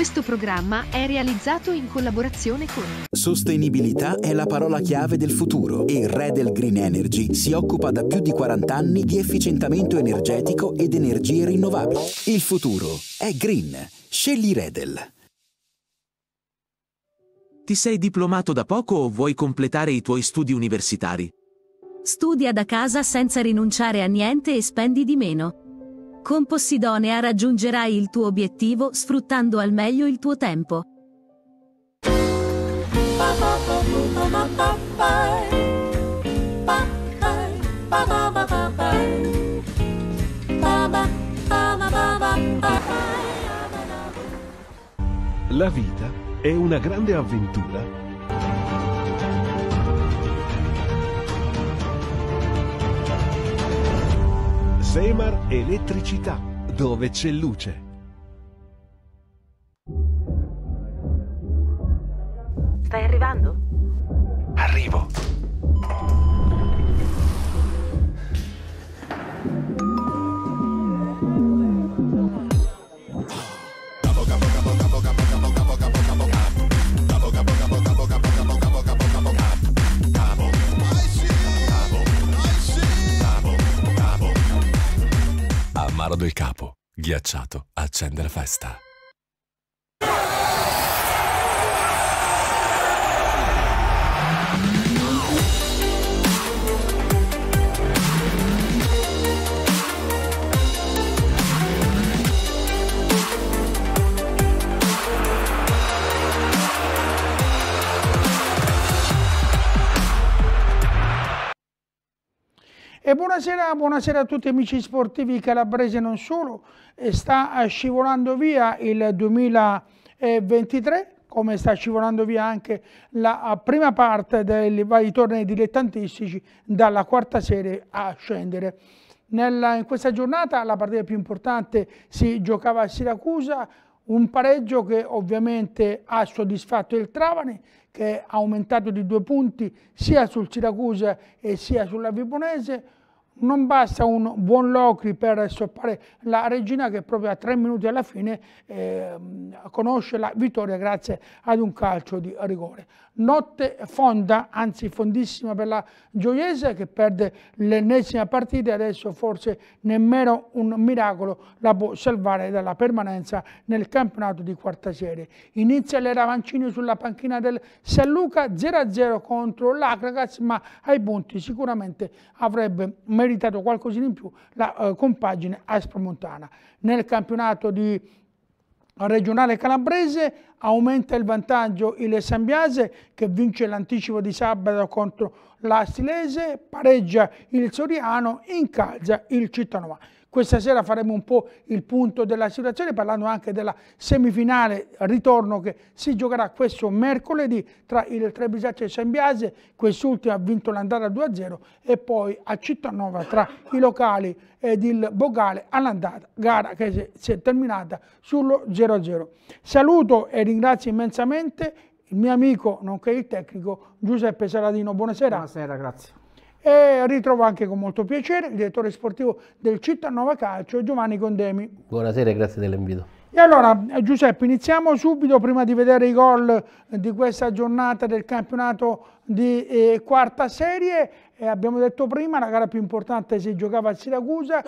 Questo programma è realizzato in collaborazione con Sostenibilità è la parola chiave del futuro e il re del Green Energy si occupa da più di 40 anni di efficientamento energetico ed energie rinnovabili. Il futuro è green. Scegli Redel. Ti sei diplomato da poco o vuoi completare i tuoi studi universitari? Studia da casa senza rinunciare a niente e spendi di meno. Con Possidonia raggiungerai il tuo obiettivo sfruttando al meglio il tuo tempo. La vita è una grande avventura Semar Elettricità, dove c'è luce. Stai arrivando? Arrivo. del capo. Ghiacciato accende la festa. E buonasera, buonasera, a tutti amici sportivi calabrese e non solo. Sta eh, scivolando via il 2023 come sta scivolando via anche la eh, prima parte dei vari tornei dilettantistici dalla quarta serie a scendere. Nella, in questa giornata la partita più importante si giocava a Siracusa, un pareggio che ovviamente ha soddisfatto il Travani, che ha aumentato di due punti sia sul Siracusa e sia sulla Vibonese, non basta un buon Locri per stoppare la regina che proprio a tre minuti alla fine eh, conosce la vittoria grazie ad un calcio di rigore. Notte fonda, anzi fondissima per la Gioiese che perde l'ennesima partita e adesso forse nemmeno un miracolo la può salvare dalla permanenza nel campionato di quarta serie. Inizia le ravancini sulla panchina del San Luca 0-0 contro l'Acragas ma ai punti sicuramente avrebbe meritato meritato qualcosina in più la eh, compagine Aspromontana. Nel campionato di regionale calabrese aumenta il vantaggio il Sambiase che vince l'anticipo di sabato contro l'Astilese, pareggia il Soriano, incalza il Cittanova. Questa sera faremo un po' il punto della situazione parlando anche della semifinale ritorno che si giocherà questo mercoledì tra il Trebisaccio e il Biase. Quest'ultimo ha vinto l'andata 2-0 e poi a Cittanova tra i locali ed il Bogale all'andata, gara che si è terminata sullo 0-0. Saluto e ringrazio immensamente il mio amico, nonché il tecnico, Giuseppe Saladino. Buonasera. Buonasera, grazie. E ritrovo anche con molto piacere il direttore sportivo del Cittanova Calcio, Giovanni Condemi. Buonasera e grazie dell'invito. E allora eh, Giuseppe, iniziamo subito prima di vedere i gol eh, di questa giornata del campionato di eh, quarta serie. Eh, abbiamo detto prima, la gara più importante si giocava a Siracusa,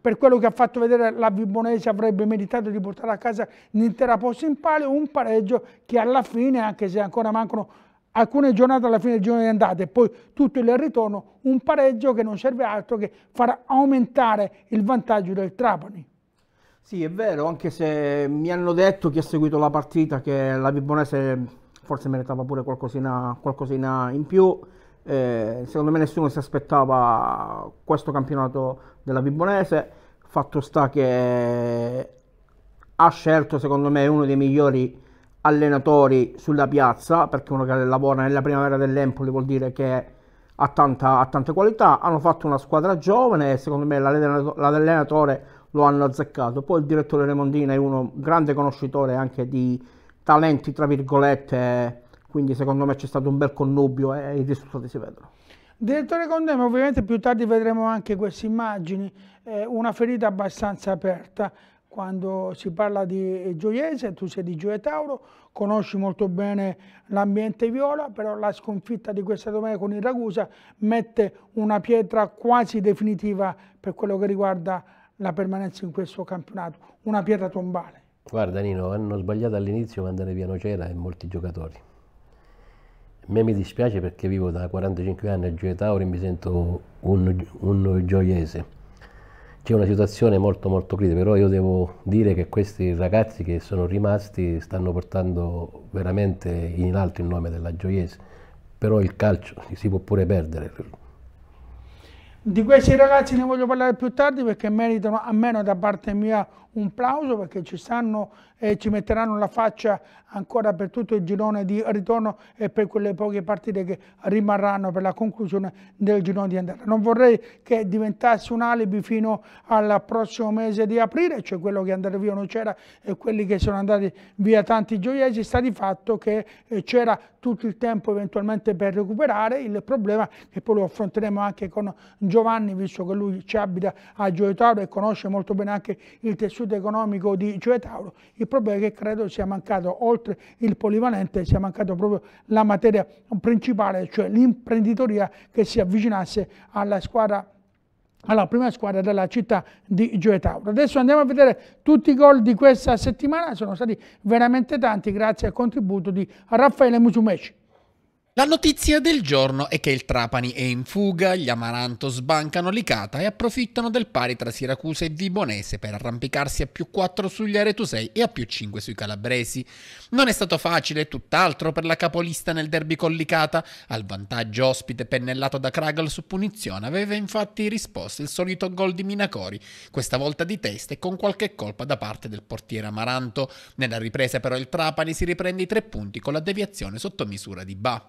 per quello che ha fatto vedere la Vibonese avrebbe meritato di portare a casa l'intera posta in palio, un pareggio che alla fine, anche se ancora mancano alcune giornate alla fine del giorno di andata e poi tutto il ritorno, un pareggio che non serve altro che far aumentare il vantaggio del Trapani. Sì, è vero, anche se mi hanno detto chi ha seguito la partita che la Vibonese forse meritava pure qualcosina, qualcosina in più. Eh, secondo me nessuno si aspettava questo campionato della Vibonese. Fatto sta che ha scelto, secondo me, uno dei migliori allenatori sulla piazza, perché uno che lavora nella primavera dell'Empoli vuol dire che ha, tanta, ha tante qualità, hanno fatto una squadra giovane e secondo me l'allenatore lo hanno azzeccato. Poi il direttore Remondini è uno grande conoscitore anche di talenti, tra virgolette, quindi secondo me c'è stato un bel connubio e i risultati si vedono. Direttore Condemo ovviamente più tardi vedremo anche queste immagini, eh, una ferita abbastanza aperta, quando si parla di gioiese, tu sei di Gioia Tauro, conosci molto bene l'ambiente viola, però la sconfitta di questa domenica con il Ragusa mette una pietra quasi definitiva per quello che riguarda la permanenza in questo campionato, una pietra tombale. Guarda Nino, hanno sbagliato all'inizio mandare via Nocera e molti giocatori. A me mi dispiace perché vivo da 45 anni a Gioia Tauro e mi sento un, un gioiese c'è una situazione molto molto critica, però io devo dire che questi ragazzi che sono rimasti stanno portando veramente in alto il nome della Gioiese, però il calcio si può pure perdere. Di questi ragazzi ne voglio parlare più tardi perché meritano, almeno da parte mia, un plauso perché ci stanno eh, ci metteranno la faccia ancora per tutto il girone di ritorno e per quelle poche partite che rimarranno per la conclusione del girone di andata. Non vorrei che diventasse un alibi fino al prossimo mese di aprile, cioè quello che andare via non c'era e quelli che sono andati via tanti gioiesi, sta di fatto che eh, c'era tutto il tempo eventualmente per recuperare, il problema che poi lo affronteremo anche con Giovanni, visto che lui ci abita a Gioia Tauro e conosce molto bene anche il tessuto economico di Gioia Tauro, il problema è che credo sia mancato, oltre il polivalente, sia mancato proprio la materia principale, cioè l'imprenditoria che si avvicinasse alla squadra alla prima squadra della città di Gioia Tauro. Adesso andiamo a vedere tutti i gol di questa settimana, sono stati veramente tanti grazie al contributo di Raffaele Musumeci. La notizia del giorno è che il Trapani è in fuga, gli Amaranto sbancano l'Icata e approfittano del pari tra Siracusa e Vibonese per arrampicarsi a più 4 sugli Aretusei e a più 5 sui Calabresi. Non è stato facile, tutt'altro, per la capolista nel derby con l'Icata. Al vantaggio ospite pennellato da Kragel su punizione aveva infatti risposto il solito gol di Minacori, questa volta di testa e con qualche colpa da parte del portiere Amaranto. Nella ripresa però il Trapani si riprende i tre punti con la deviazione sotto misura di Ba.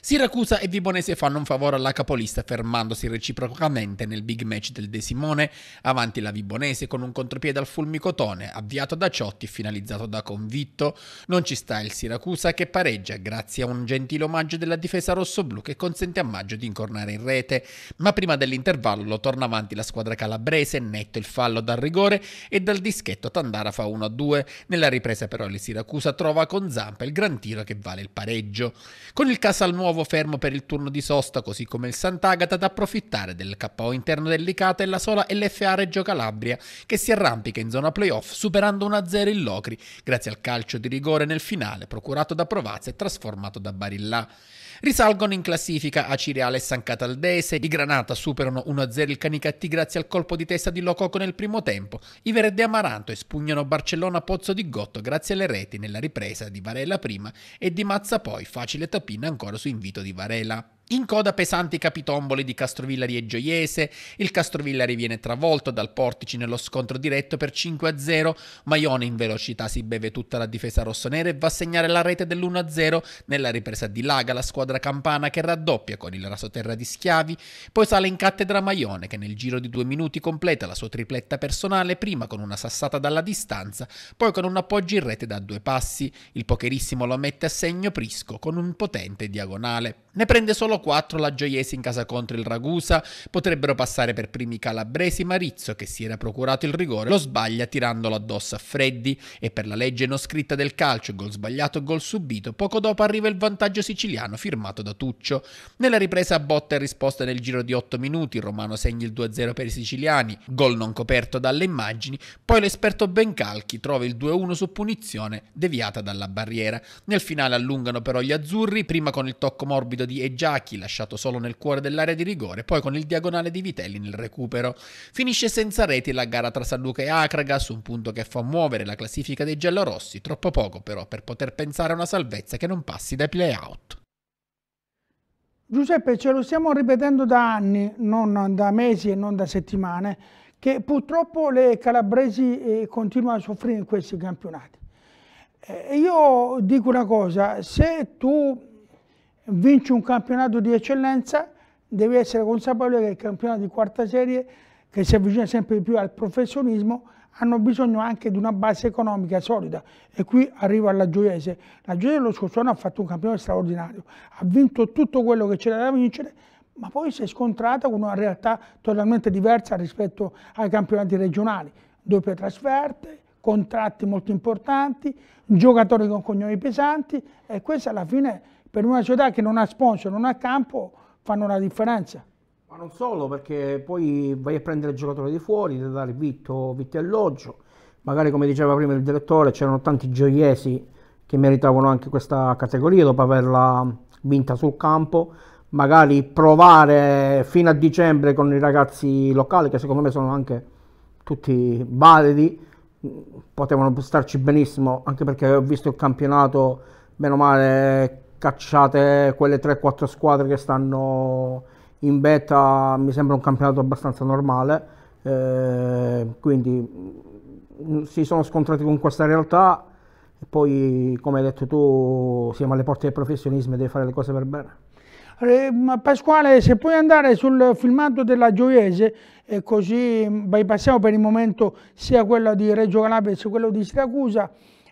Siracusa e Vibonese fanno un favore alla capolista fermandosi reciprocamente nel big match del De Simone avanti la Vibonese con un contropiede al fulmicotone avviato da Ciotti e finalizzato da Convitto. Non ci sta il Siracusa che pareggia grazie a un gentile omaggio della difesa rossoblù che consente a Maggio di incornare in rete, ma prima dell'intervallo torna avanti la squadra calabrese, netto il fallo dal rigore e dal dischetto Tandara fa 1-2. Nella ripresa però il Siracusa trova con zampa il gran tiro che vale il pareggio. Con il Casalnuovo nuovo fermo per il turno di sosta, così come il Sant'Agata, ad approfittare del KO interno delicato e la sola LFA Reggio Calabria, che si arrampica in zona playoff superando 1-0 il Locri, grazie al calcio di rigore nel finale procurato da Provazza e trasformato da Barillà. Risalgono in classifica a Cireale e San Cataldese, i Granata superano 1-0 il Canicattì grazie al colpo di testa di Lococo nel primo tempo, i Verde Amaranto espugnano Barcellona Pozzo di Gotto grazie alle reti nella ripresa di Varela prima e di Mazza poi, facile tapina ancora su invito di Varela. In coda pesanti capitomboli di Castrovillari e Gioiese, il Castrovillari viene travolto dal Portici nello scontro diretto per 5-0, Maione in velocità si beve tutta la difesa rossonera e va a segnare la rete dell'1-0 nella ripresa di Laga la squadra campana che raddoppia con il rasoterra di Schiavi, poi sale in cattedra Maione che nel giro di due minuti completa la sua tripletta personale prima con una sassata dalla distanza, poi con un appoggio in rete da due passi, il pocherissimo lo mette a segno Prisco con un potente diagonale. Ne prende solo solo 4 la Gioiesi in casa contro il Ragusa, potrebbero passare per primi calabresi Marizzo che si era procurato il rigore, lo sbaglia tirandolo addosso a Freddi e per la legge non scritta del calcio, gol sbagliato, gol subito, poco dopo arriva il vantaggio siciliano firmato da Tuccio. Nella ripresa a botta e risposta nel giro di 8 minuti Romano segna il 2-0 per i siciliani, gol non coperto dalle immagini, poi l'esperto Bencalchi trova il 2-1 su punizione deviata dalla barriera. Nel finale allungano però gli azzurri, prima con il tocco morbido di Ejaki Sacchi, lasciato solo nel cuore dell'area di rigore, poi con il diagonale di Vitelli nel recupero. Finisce senza reti la gara tra San Luca e Acraga, su un punto che fa muovere la classifica dei giallorossi, troppo poco però per poter pensare a una salvezza che non passi dai playout. Giuseppe, ce lo stiamo ripetendo da anni, non da mesi e non da settimane, che purtroppo le calabresi eh, continuano a soffrire in questi campionati. Eh, io dico una cosa, se tu vince un campionato di eccellenza, devi essere consapevole che il campionato di quarta serie, che si avvicina sempre di più al professionismo, hanno bisogno anche di una base economica solida e qui arrivo alla Gioiese. La Gioiese lo scorso anno ha fatto un campionato straordinario, ha vinto tutto quello che c'era da vincere, ma poi si è scontrata con una realtà totalmente diversa rispetto ai campionati regionali, doppie trasferte, contratti molto importanti, giocatori con cognomi pesanti e questa alla fine per una società che non ha sponsor, non ha campo, fanno una differenza. Ma non solo, perché poi vai a prendere il giocatore di fuori, devi dare vitto, vitto e alloggio. Magari come diceva prima il direttore, c'erano tanti gioiesi che meritavano anche questa categoria dopo averla vinta sul campo. Magari provare fino a dicembre con i ragazzi locali, che secondo me sono anche tutti validi, potevano starci benissimo, anche perché ho visto il campionato, meno male cacciate quelle 3-4 squadre che stanno in beta, mi sembra un campionato abbastanza normale, eh, quindi mm, si sono scontrati con questa realtà e poi come hai detto tu siamo alle porte del professionismo e devi fare le cose per bene. Eh, Pasquale, se puoi andare sul filmato della Gioiese, e eh, così bypassiamo per il momento sia quello di Reggio Calabria sia quello di Siracusa,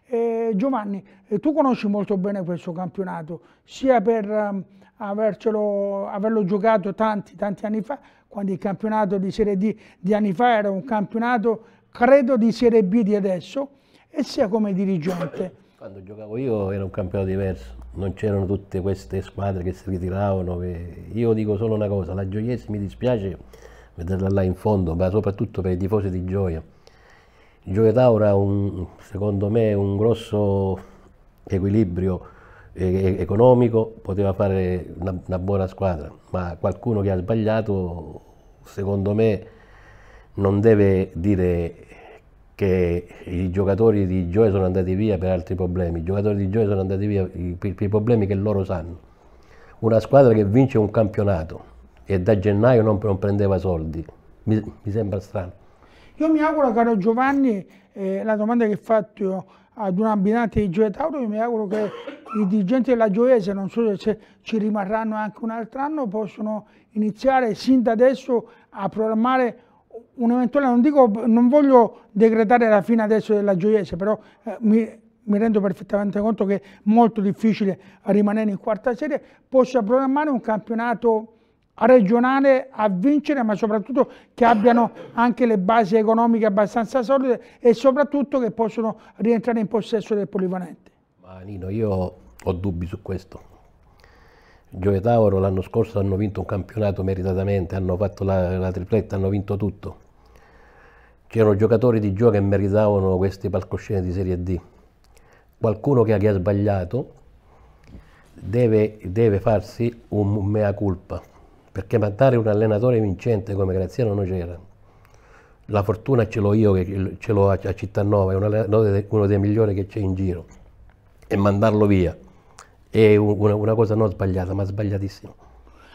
eh, Giovanni, eh, tu conosci molto bene questo campionato, sia per um, averlo giocato tanti, tanti anni fa, quando il campionato di Serie D di anni fa era un campionato, credo, di Serie B di adesso, e sia come dirigente. Quando giocavo io era un campionato diverso, non c'erano tutte queste squadre che si ritiravano. Io dico solo una cosa, la Gioiese mi dispiace vederla là in fondo, ma soprattutto per i tifosi di Gioia Gioia Tauro ha un, secondo me un grosso equilibrio economico, poteva fare una, una buona squadra, ma qualcuno che ha sbagliato secondo me non deve dire che i giocatori di Gioia sono andati via per altri problemi, i giocatori di Gioia sono andati via per i problemi che loro sanno. Una squadra che vince un campionato e da gennaio non, non prendeva soldi, mi, mi sembra strano. Io mi auguro, caro Giovanni, eh, la domanda che ho fatto ad un abbinante di Gioia Tauro, io mi auguro che i dirigenti della Gioiese, non so se ci rimarranno anche un altro anno, possono iniziare sin da adesso a programmare un eventuale, non, dico, non voglio decretare la fine adesso della Gioiese, però eh, mi, mi rendo perfettamente conto che è molto difficile rimanere in quarta serie, possa programmare un campionato regionale a vincere, ma soprattutto che abbiano anche le basi economiche abbastanza solide e soprattutto che possono rientrare in possesso del polivalente. Ma Nino, io ho dubbi su questo. Gioia Tauro l'anno scorso hanno vinto un campionato meritatamente, hanno fatto la, la tripletta, hanno vinto tutto. C'erano giocatori di gioco che meritavano questi palcoscenici di Serie D. Qualcuno che ha sbagliato deve, deve farsi un mea culpa perché mandare un allenatore vincente come Graziano non c'era. La fortuna ce l'ho io, che ce l'ho a, a Cittanova, è uno dei migliori che c'è in giro. E mandarlo via è una, cosa non sbagliata, ma sbagliatissima.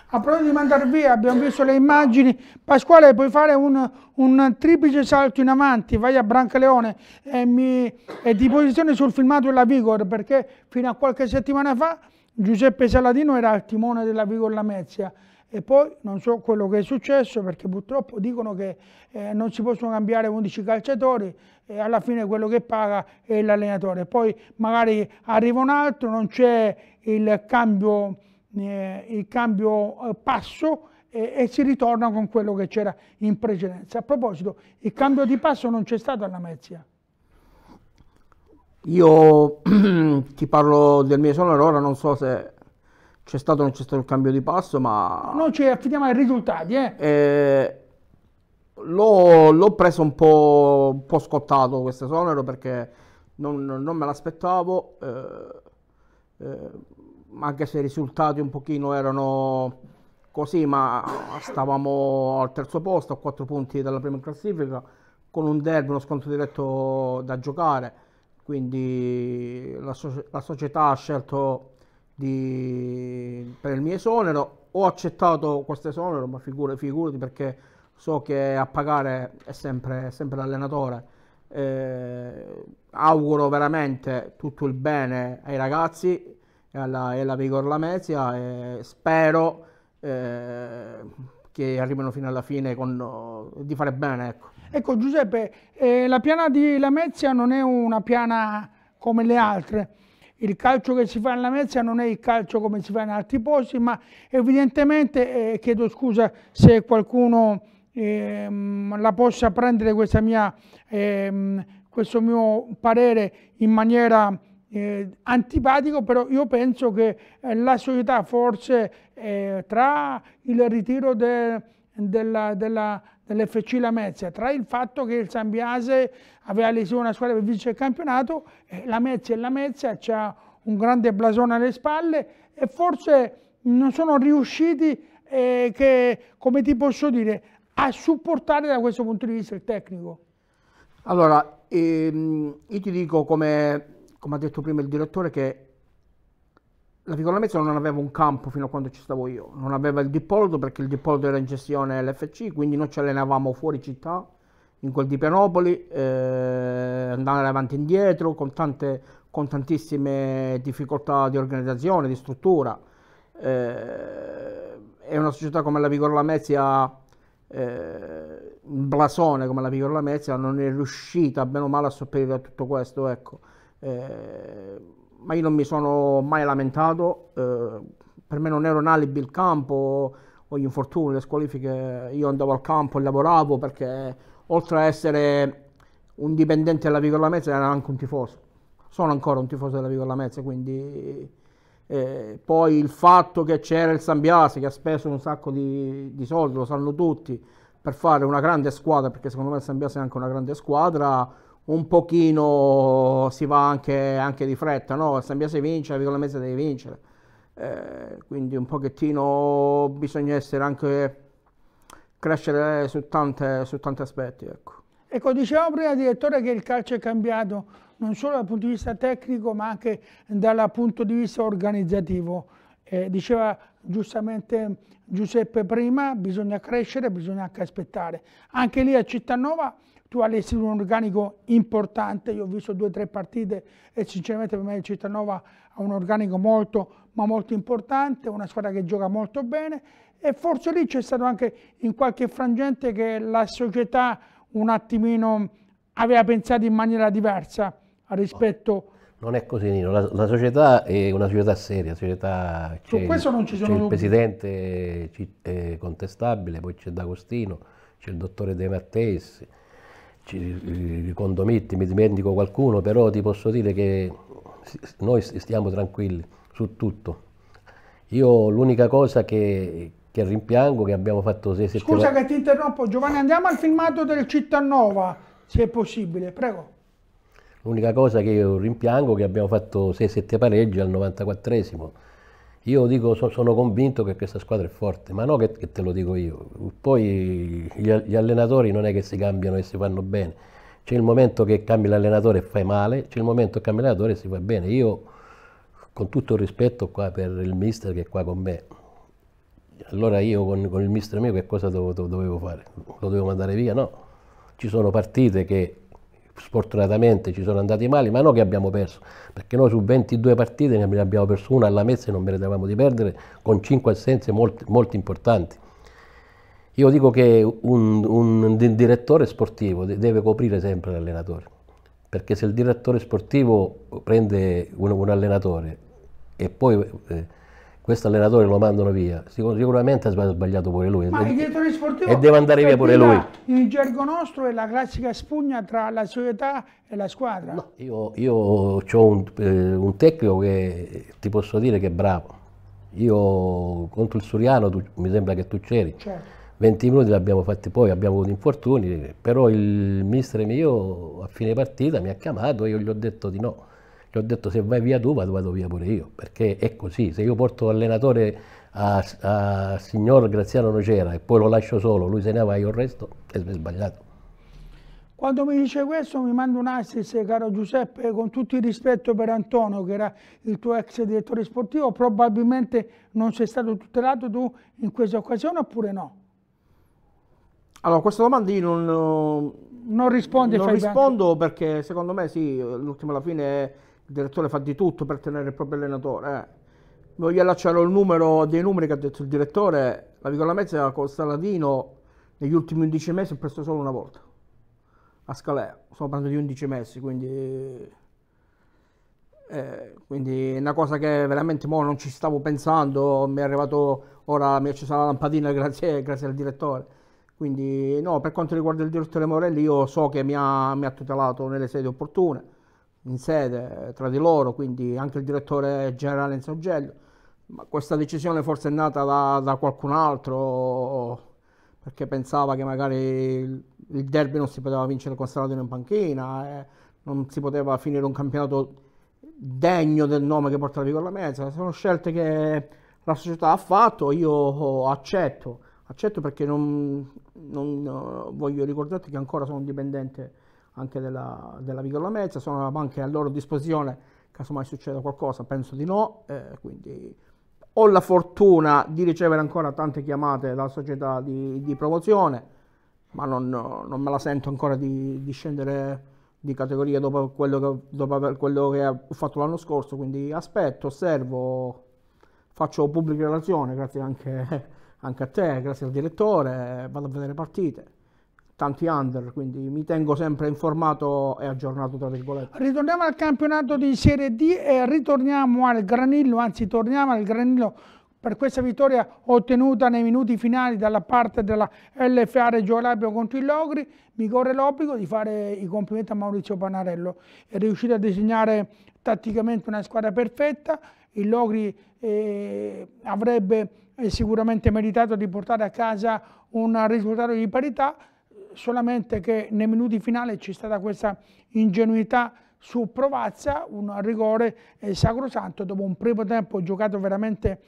A proposito di mandare via, abbiamo visto le immagini. Pasquale, puoi fare un, un triplice salto in avanti, vai a Brancaleone e, mi, e ti posizioni sul filmato della Vigor, perché fino a qualche settimana fa Giuseppe Saladino era al timone della Vigor Lamezia e poi non so quello che è successo perché purtroppo dicono che eh, non si possono cambiare 11 calciatori e alla fine quello che paga è l'allenatore. Poi magari arriva un altro, non c'è il cambio, eh, il cambio eh, passo e, e, si ritorna con quello che c'era in precedenza. A proposito, il cambio di passo non c'è stato alla Mezia. Io ti parlo del mio sonoro, ora non so se c'è stato o non c'è stato il cambio di passo, ma... No, ci cioè, affidiamo ai risultati, eh. eh l'ho, l'ho, preso un po', un po' scottato questo esonero perché non, non, me l'aspettavo, eh, eh, anche se i risultati un pochino erano così, ma stavamo al terzo posto, a quattro punti dalla prima classifica, con un derby, uno scontro diretto da giocare, quindi la, so- la società ha scelto di, per il mio esonero. Ho accettato questo esonero, ma figurati, figurati perché so che a pagare è sempre, sempre l'allenatore. Eh, auguro veramente tutto il bene ai ragazzi e alla, e alla Vigor Lamezia e spero eh, che arrivino fino alla fine con, di fare bene. Ecco, ecco Giuseppe, eh, la piana di Lamezia non è una piana come le altre il calcio che si fa in Lamezia non è il calcio come si fa in altri posti, ma evidentemente, eh, chiedo scusa se qualcuno eh, la possa prendere mia, eh, questo mio parere in maniera eh, antipatico, però io penso che eh, la società forse eh, tra il ritiro de, della, della dell'FC Lamezia, tra il fatto che il Sambiase aveva lesione una squadra per vincere il campionato, eh, Lamezia e Lamezia c'ha un grande blasone alle spalle e forse non sono riusciti, eh, che, come ti posso dire, a supportare da questo punto di vista il tecnico. Allora, ehm, io ti dico come, come ha detto prima il direttore che la Piccola Mezzo non aveva un campo fino a quando ci stavo io, non aveva il Dippoldo perché il Dippoldo era in gestione LFC, quindi noi ci allenavamo fuori città, in quel di Pianopoli, eh, andare avanti e indietro con, tante, con tantissime difficoltà di organizzazione, di struttura. Eh, è una società come la Vigor Lamezia, eh, un blasone come la Vigor Lamezia, non è riuscita bene o male a sopperire a tutto questo. Ecco. Eh, ma io non mi sono mai lamentato, eh, per me non era un alibi il campo o gli infortuni, le squalifiche, io andavo al campo e lavoravo perché oltre a essere un dipendente della Vicola Mezza era anche un tifoso, sono ancora un tifoso della Vicola Mezza, quindi eh, poi il fatto che c'era il Sambiasi che ha speso un sacco di, di soldi, lo sanno tutti, per fare una grande squadra, perché secondo me il Sambiasi è anche una grande squadra, un pochino si va anche, anche di fretta, no? La San Biase vince, la Vicola Mezza deve vincere. Eh, quindi un pochettino bisogna essere anche crescere su, tante, su tanti aspetti. Ecco. ecco, dicevamo prima direttore che il calcio è cambiato non solo dal punto di vista tecnico ma anche dal punto di vista organizzativo. Eh, diceva giustamente Giuseppe prima, bisogna crescere, bisogna anche aspettare. Anche lì a Cittanova tu all'essi un organico importante, io ho visto due o tre partite e sinceramente per me il Cittanova ha un organico molto ma molto importante, una squadra che gioca molto bene e forse lì c'è stato anche in qualche frangente che la società un attimino aveva pensato in maniera diversa rispetto non è così Nino, la, la, società è una società seria, società c'è, il presidente eh, contestabile, poi c'è D'Agostino, c'è il dottore De Matteis, ricondometti, eh, mi dimentico qualcuno, però ti posso dire che noi stiamo tranquilli su tutto. Io l'unica cosa che, che rimpiango che abbiamo fatto sei settimane... Scusa che ti interrompo, Giovanni, andiamo al filmato del Cittanova, se è possibile, prego. L'unica cosa che io rimpiango è che abbiamo fatto 6-7 pareggi al 94 io dico, so, sono convinto che questa squadra è forte, ma no che, che te lo dico io. Poi gli, gli, allenatori non è che si cambiano e si fanno bene. C'è il momento che cambi l'allenatore e fai male, c'è il momento che cambi l'allenatore e si fa bene. Io, con tutto il rispetto qua per il mister che è qua con me, allora io con, con il mister mio che cosa dovevo, dovevo fare? Lo dovevo mandare via? No, ci sono partite che sfortunatamente ci sono andati male, ma non che abbiamo perso, perché noi su 22 partite ne abbiamo perso una alla Mezza e non meritavamo di perdere, con 5 assenze molto, molto importanti. Io dico che un, un direttore sportivo deve coprire sempre l'allenatore, perché se il direttore sportivo prende un, un allenatore e poi... Eh, questo allenatore lo mandano via, sicuramente ha sbagliato pure lui. Ma e, il direttore sportivo... E deve andare via pure lui. Il gergo nostro è la classica spugna tra la società e la squadra. No, io, io ho un, eh, un, tecnico che ti posso dire che è bravo. Io contro il Suriano, tu, mi sembra che tu c'eri. Certo. 20 minuti l'abbiamo fatti poi, abbiamo avuto infortuni, però il mister mio a fine partita mi ha chiamato e io gli ho detto di no gli ho detto se vai via tu vado, vado via pure io, perché è così, se io porto l'allenatore a, a, signor Graziano Nocera e poi lo lascio solo, lui se ne va io il resto, è sbagliato. Quando mi dice questo mi manda un assist, caro Giuseppe, con tutto il rispetto per Antonio, che era il tuo ex direttore sportivo, probabilmente non sei stato tutelato tu in questa occasione oppure no? Allora, questa domanda io non, non, risponde, non rispondo bianco. perché secondo me sì, l'ultimo alla fine è il direttore fa di tutto per tenere il proprio allenatore. Eh. Voglio allacciare il numero dei numeri che ha detto il direttore, la Vicola Mezza con Saladino negli ultimi 11 mesi ha preso solo una volta a Scalea, stiamo parlando di 11 mesi, quindi... Eh, quindi è una cosa che veramente mo non ci stavo pensando, mi è arrivato ora, mi è accesa la lampadina grazie, grazie al direttore. Quindi no, per quanto riguarda il direttore Morelli io so che mi ha, mi ha tutelato nelle sedi opportune, in sede tra di loro, quindi anche il direttore generale in soggello, ma questa decisione forse è nata da, da qualcun altro perché pensava che magari il, derby non si poteva vincere con Saladino in panchina, eh, non si poteva finire un campionato degno del nome che porta la Vicola Mezza, sono scelte che la società ha fatto, io accetto, accetto perché non, non eh, voglio ricordarti che ancora sono un dipendente anche della, della Vigorola Mezza, sono anche a loro disposizione caso mai succeda qualcosa, penso di no, eh, quindi ho la fortuna di ricevere ancora tante chiamate dalla società di, di promozione, ma non, non, me la sento ancora di, di scendere di categoria dopo quello, che, dopo quello che, ho fatto l'anno scorso, quindi aspetto, osservo, faccio pubblica relazione, grazie anche, anche a te, grazie al direttore, vado a vedere partite tanti under, quindi mi tengo sempre informato e aggiornato tra virgolette. Ritorniamo al campionato di Serie D e ritorniamo al Granillo, anzi torniamo al Granillo per questa vittoria ottenuta nei minuti finali dalla parte della LFA Reggio Calabria contro il Logri, mi corre l'obbligo di fare i complimenti a Maurizio Panarello. È riuscito a disegnare tatticamente una squadra perfetta, il Logri eh, avrebbe eh, sicuramente meritato di portare a casa un risultato di parità, solamente che nei minuti finali c'è stata questa ingenuità su Provazza, un rigore eh, sacrosanto dopo un primo tempo giocato veramente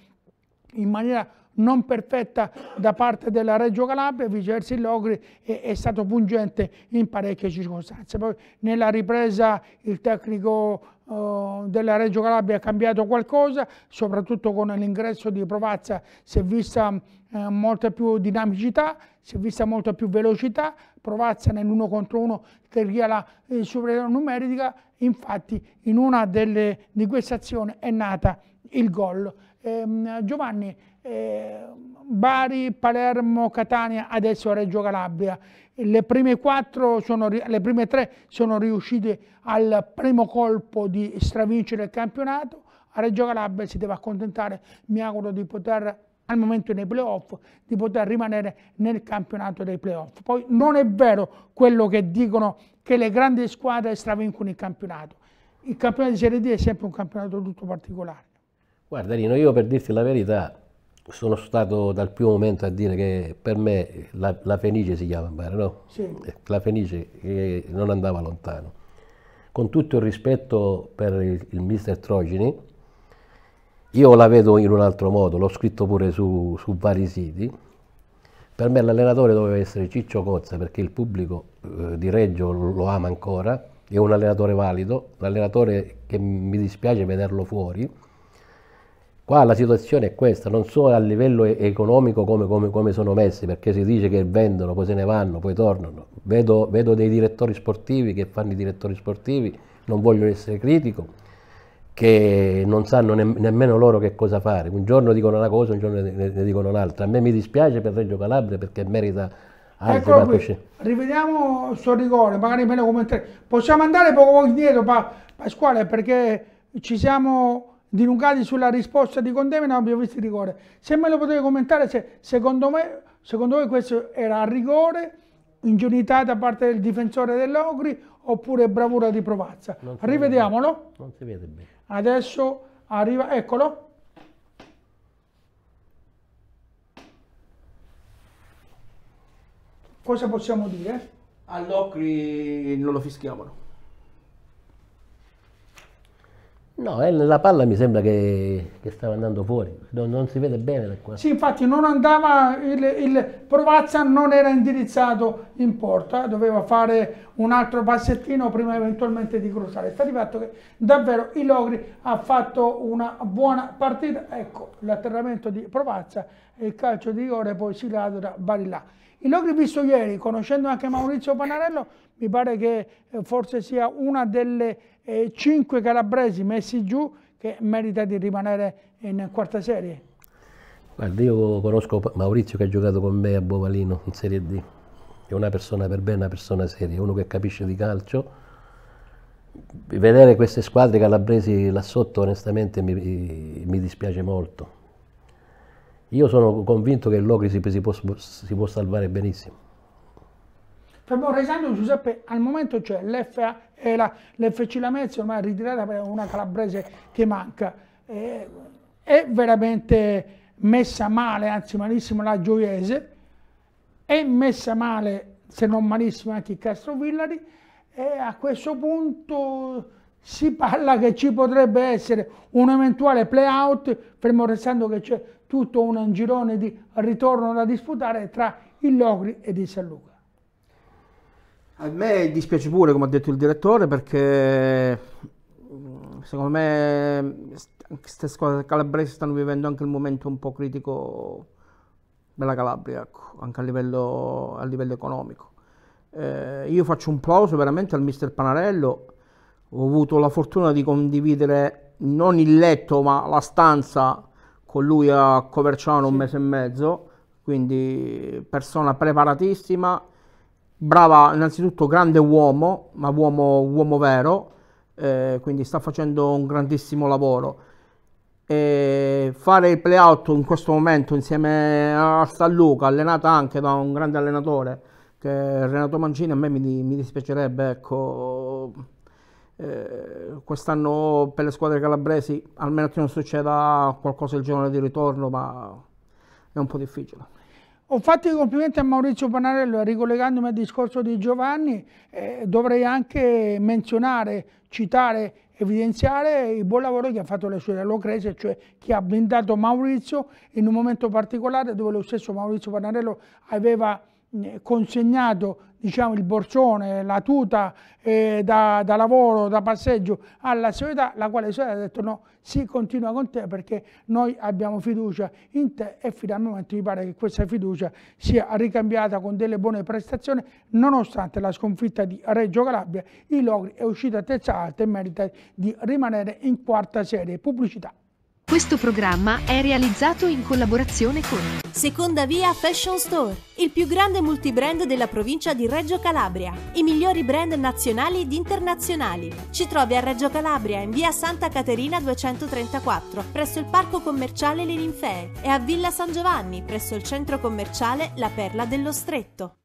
in maniera non perfetta da parte della Reggio Calabria, viceversa il Logri è, è, stato pungente in parecchie circostanze. Poi nella ripresa il tecnico eh, della Reggio Calabria ha cambiato qualcosa, soprattutto con l'ingresso di Provazza si è vista eh, molta più dinamicità, si è vista molto più velocità, Provazza nell'1 contro 1 teoria la eh, superiorità numerica, infatti in una delle, di queste azioni è nata il gol. Eh, Giovanni, eh, Bari, Palermo, Catania, adesso Reggio Calabria, le prime, sono, le prime tre sono riuscite al primo colpo di stravincere il campionato, a Reggio Calabria si deve accontentare, mi auguro di poter al momento dei playoff di poter rimanere nel campionato dei playoff. Poi non è vero quello che dicono che le grandi squadre stravincono il campionato. Il campionato di Serie D è sempre un campionato tutto particolare. Guarda Rino, io per dirti la verità sono stato dal primo momento a dire che per me la, la Fenice si chiama, Bari, no? Sì. La Fenice che non andava lontano. Con tutto il rispetto per il, il mister Trogini, io la vedo in un altro modo, l'ho scritto pure su, su vari siti. Per me l'allenatore doveva essere Ciccio Cozza perché il pubblico eh, di Reggio lo ama ancora, è un allenatore valido, un allenatore che mi dispiace vederlo fuori. Qua la situazione è questa, non so a livello economico come, come, come sono messi, perché si dice che vendono, poi se ne vanno, poi tornano. Vedo, vedo dei direttori sportivi che fanno i direttori sportivi, non voglio essere critico, che non sanno ne nemmeno loro che cosa fare. Un giorno dicono una cosa, un giorno ne, ne dicono un'altra. A me mi dispiace per Reggio Calabria perché merita altre ecco qui, Rivediamo il suo rigore, magari meno lo commentare. Possiamo andare poco indietro, pa Pasquale, perché ci siamo dilungati sulla risposta di Condemi, non abbiamo visto il rigore. Se me lo potete commentare, se, secondo, me, secondo voi questo era a rigore, ingenuità da parte del difensore dell'Ogri oppure bravura di Provazza. Rivediamolo. Non si vede bene adesso arriva, eccolo, cosa possiamo dire? All'Ocri non lo fischiavano. No, eh, la palla mi sembra che, che stava andando fuori non, non, si vede bene da qua. Sì, infatti non andava, il, il, Provazza non era indirizzato in porta, eh, doveva fare un altro passettino prima eventualmente di cruzare. Sta di fatto che davvero il Logri ha fatto una buona partita, ecco l'atterramento di Provazza e il calcio di rigore poi si da Barillà. Il Logri visto ieri, conoscendo anche Maurizio Panarello, mi pare che eh, forse sia una delle eh, cinque calabresi messi giù che merita di rimanere in quarta serie. Guarda, io conosco Maurizio che ha giocato con me a Bovalino in Serie D. È una persona per bene, una persona seria, uno che capisce di calcio. Vedere queste squadre calabresi là sotto onestamente mi, mi dispiace molto. Io sono convinto che il Logri si, si, può, si può salvare benissimo. Fabio Resano Giuseppe al momento c'è l'FA e eh, l'FC la, Lamezia ormai ritirata per una calabrese che manca. Eh, è veramente messa male, anzi malissimo la Gioiese, è messa male, se non malissimo, anche Castro Villari e a questo punto si parla che ci potrebbe essere un eventuale play-out, fermo restando che c'è tutto un girone di ritorno da disputare tra il Logri ed il San Luca. A me dispiace pure, come ha detto il direttore, perché mm, secondo me queste squadre calabresi stanno vivendo anche il momento un po' critico della Calabria, ecco, anche a livello, a livello economico. Eh, io faccio un plauso veramente al mister Panarello, ho avuto la fortuna di condividere non il letto ma la stanza con lui a Coverciano sì. un mese e mezzo, quindi persona preparatissima, brava innanzitutto grande uomo, ma uomo, uomo vero, eh, quindi sta facendo un grandissimo lavoro fare il playout in questo momento insieme a San Luca, allenata anche da un grande allenatore che è Renato Mancini, a me mi, mi dispiacerebbe, ecco, eh, quest'anno per le squadre calabresi almeno che non succeda qualcosa il giorno di ritorno, ma è un po' difficile. Ho fatto i complimenti a Maurizio Panarello, ricollegandomi al discorso di Giovanni, eh, dovrei anche menzionare, citare evidenziare il buon lavoro che ha fatto la sorella Locrese, cioè che ha blindato Maurizio in un momento particolare dove lo stesso Maurizio Panarello aveva eh, consegnato diciamo, il borsone, la tuta eh, da, da, lavoro, da passeggio alla società, la quale la società ha detto no, si continua con te perché noi abbiamo fiducia in te e finalmente mi pare che questa fiducia sia ricambiata con delle buone prestazioni nonostante la sconfitta di Reggio Calabria, il Logri è uscito a terza alta e merita di rimanere in quarta serie. Pubblicità. Questo programma è realizzato in collaborazione con Seconda Via Fashion Store, il più grande multibrand della provincia di Reggio Calabria. I migliori brand nazionali ed internazionali. Ci trovi a Reggio Calabria in via Santa Caterina 234, presso il parco commerciale Le Ninfee e a Villa San Giovanni, presso il centro commerciale La Perla dello Stretto.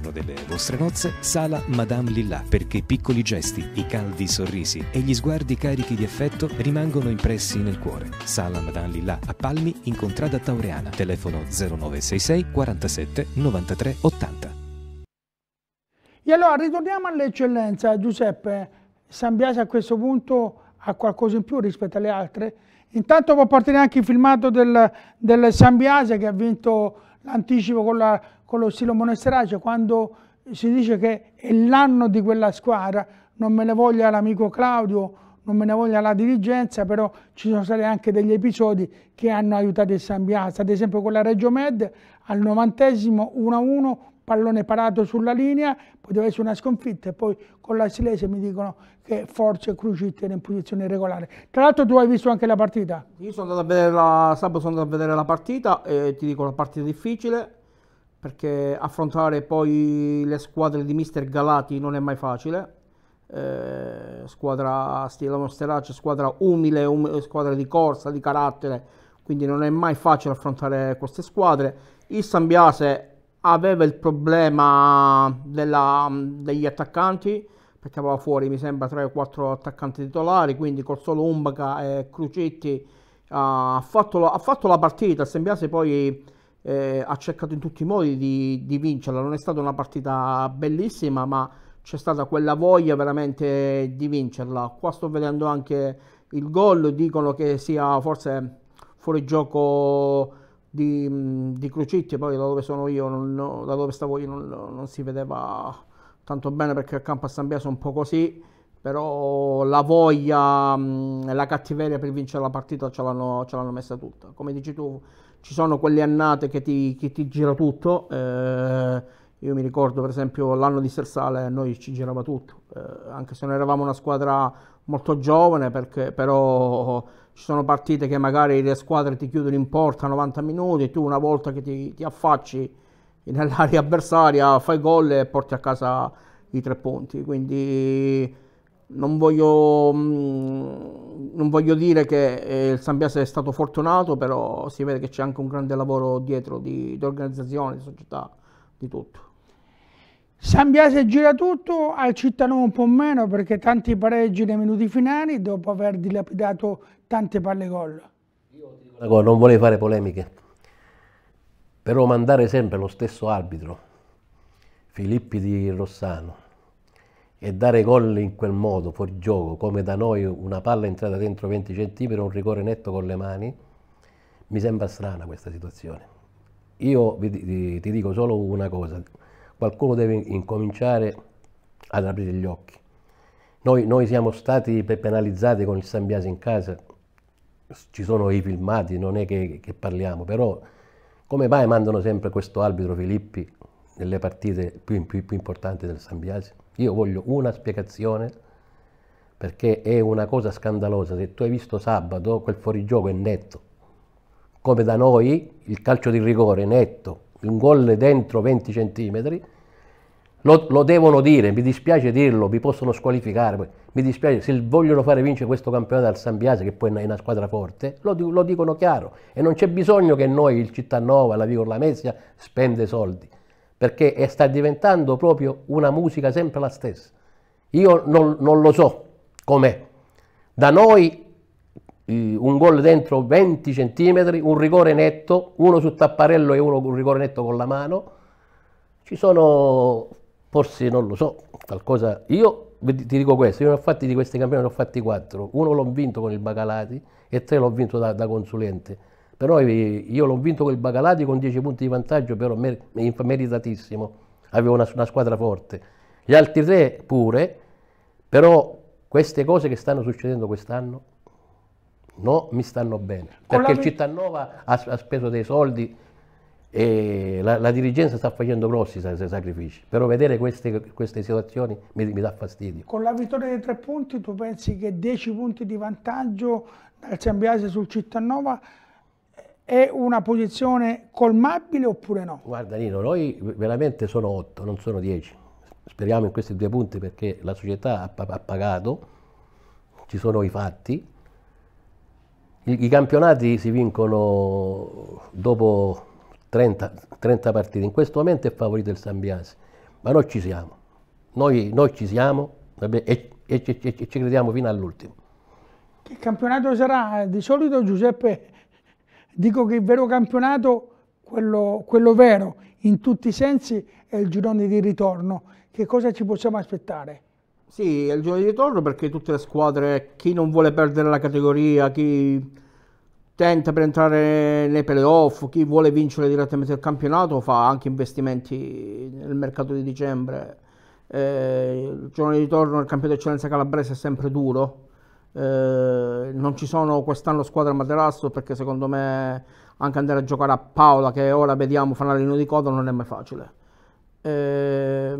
giorno delle vostre nozze, Sala Madame Lilla, perché i piccoli gesti, i caldi sorrisi e gli sguardi carichi di affetto rimangono impressi nel cuore. Sala Madame Lilla a Palmi, in contrada Taureana, telefono 0966 47 93 80. E allora ritorniamo all'eccellenza, Giuseppe. San Biasi a questo punto ha qualcosa in più rispetto alle altre. Intanto può partire anche il filmato del, del San Biasi che ha vinto l'anticipo con la con lo stile Monesterace quando si dice che è l'anno di quella squadra, non me ne voglia l'amico Claudio, non me ne voglia la dirigenza, però ci sono stati anche degli episodi che hanno aiutato il San Piazza, ad esempio con la Reggio Med al novantesimo 1-1, pallone parato sulla linea, poteva essere una sconfitta e poi con la Silese mi dicono che forse Crucic era in posizione regolare. Tra l'altro tu hai visto anche la partita? Io sono andato a vedere la, sabato sono andato a vedere la partita e ti dico la partita difficile, perché affrontare poi le squadre di Mister Galati non è mai facile. Eh, squadra stile Monsteraccio, squadra umile, um- squadra di corsa, di carattere, quindi non è mai facile affrontare queste squadre. Il Sambiase aveva il problema della, degli attaccanti, perché aveva fuori mi sembra 3 o 4 attaccanti titolari, quindi col solo Umbaca e Crucitti uh, ha, fatto la, ha fatto la partita, Sembiase poi eh, ha cercato in tutti i modi di, di vincerla, non è stata una partita bellissima ma c'è stata quella voglia veramente di vincerla. Qua sto vedendo anche il gol, dicono che sia forse fuori gioco di, mm, di Crucitti, poi da dove sono io, non, da dove stavo io non, non, si vedeva tanto bene perché il campo a San Bia sono un po' così, però la voglia mm, e la cattiveria per vincere la partita ce l'hanno, messa tutta. Come dici tu, ci sono quelle annate che ti, che ti gira tutto. Eh, io mi ricordo per esempio l'anno di Sersale noi ci girava tutto, eh, anche se noi eravamo una squadra molto giovane, perché, però ci sono partite che magari le squadre ti chiudono in porta 90 minuti, tu una volta che ti, ti affacci nell'area avversaria fai gol e porti a casa i tre punti. Quindi non voglio, mm, non voglio, dire che eh, il San Biase è stato fortunato, però si vede che c'è anche un grande lavoro dietro di, di organizzazione, di società, di tutto. San Biase gira tutto, al Cittadino un po' meno perché tanti pareggi nei minuti finali dopo aver dilapidato tante palle gol. non volevo fare polemiche, però mandare sempre lo stesso arbitro, Filippi di Rossano, e dare gol in quel modo, fuori gioco, come da noi una palla entrata dentro 20 cm, un rigore netto con le mani, mi sembra strana questa situazione. Io vi, ti dico solo una cosa, qualcuno deve incominciare ad aprire gli occhi. Noi, noi siamo stati penalizzati con il San Biasi in casa, ci sono i filmati, non è che, che parliamo, però come mai mandano sempre questo arbitro Filippi nelle partite più, più, più importanti del San Biasi? Io voglio una spiegazione perché è una cosa scandalosa. Se tu hai visto sabato, quel fuorigioco è netto. Come da noi il calcio di rigore è netto, un gol dentro 20 centimetri, lo, lo, devono dire, mi dispiace dirlo, mi possono squalificare, mi dispiace, se vogliono fare vincere questo campionato al San Biase, che poi è una squadra forte, lo, lo dicono chiaro e non c'è bisogno che noi, il Città Nova, la Vigor La Mesia, spende soldi perché sta diventando proprio una musica sempre la stessa. Io non, non lo so com'è. Da noi un gol dentro 20 centimetri, un rigore netto, uno sul tapparello e uno con un rigore netto con la mano. Ci sono, forse non lo so, qualcosa... Io ti dico questo, io ne ho fatti di questi campioni ne ho fatti quattro. Uno l'ho vinto con il Bacalati e tre l'ho vinto da, da consulente però eh, io l'ho vinto col Bacalati con 10 punti di vantaggio, però mer- meritatissimo. Avevo una, una squadra forte. Gli altri tre pure, però queste cose che stanno succedendo quest'anno no, mi stanno bene. perché il vi... Cittanova ha, ha, speso dei soldi e la, la dirigenza sta facendo grossi sacrifici. Però vedere queste, queste situazioni mi, mi, dà fastidio. Con la vittoria dei tre punti tu pensi che 10 punti di vantaggio dal San Biase sul Cittanova è una posizione colmabile oppure no? Guarda Nino, noi veramente sono 8, non sono 10. Speriamo in questi due punti perché la società ha, ha pagato, ci sono i fatti. I, I, campionati si vincono dopo 30, 30 partite, in questo momento è favorito il San Biasi, ma noi ci siamo, noi, noi ci siamo vabbè, e, e, e, e ci crediamo fino all'ultimo. Che campionato sarà? Di solito Giuseppe Dico che il vero campionato, quello, quello vero, in tutti i sensi, è il girone di ritorno. Che cosa ci possiamo aspettare? Sì, è il giorno di ritorno perché tutte le squadre, chi non vuole perdere la categoria, chi tenta per entrare nei playoff, chi vuole vincere direttamente il campionato fa anche investimenti nel mercato di dicembre. Eh, il giorno di ritorno del campionato eccellenza calabrese è sempre duro, eh, non ci sono quest'anno squadre a Materasso perché secondo me anche andare a giocare a Paola che ora vediamo fanalino di coda non è mai facile. Eh,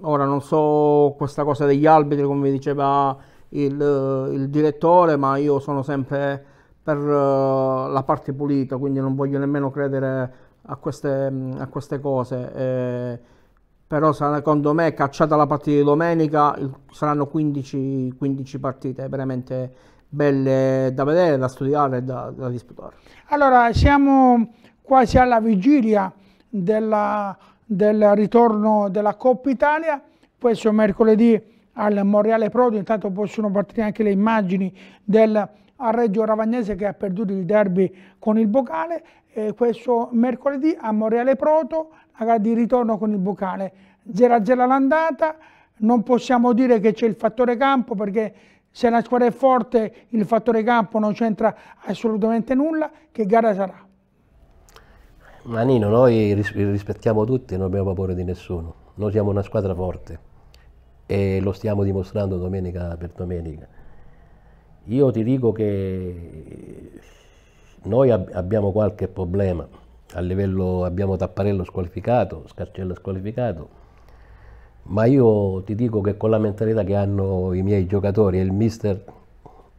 ora non so questa cosa degli arbitri come diceva il, il direttore ma io sono sempre per eh, la parte pulita quindi non voglio nemmeno credere a queste, a queste cose. Eh, però secondo me cacciata la partita di domenica saranno 15, 15 partite veramente belle da vedere, da studiare e da, da, disputare. Allora siamo quasi alla vigilia della, del ritorno della Coppa Italia, questo mercoledì al Monreale Prodi, intanto possono partire anche le immagini del Reggio Ravagnese che ha perduto il derby con il Bocale, e questo mercoledì a Monreale Proto di ritorno con il bucale 0-0 all'andata, non possiamo dire che c'è il fattore campo perché se la squadra è forte il fattore campo non c'entra assolutamente nulla, che gara sarà? Manino, noi rispettiamo tutti e non abbiamo paura di nessuno, noi siamo una squadra forte e lo stiamo dimostrando domenica per domenica. Io ti dico che noi ab abbiamo qualche problema, a livello abbiamo Tapparello squalificato, Scarcella squalificato, ma io ti dico che con la mentalità che hanno i miei giocatori e il mister,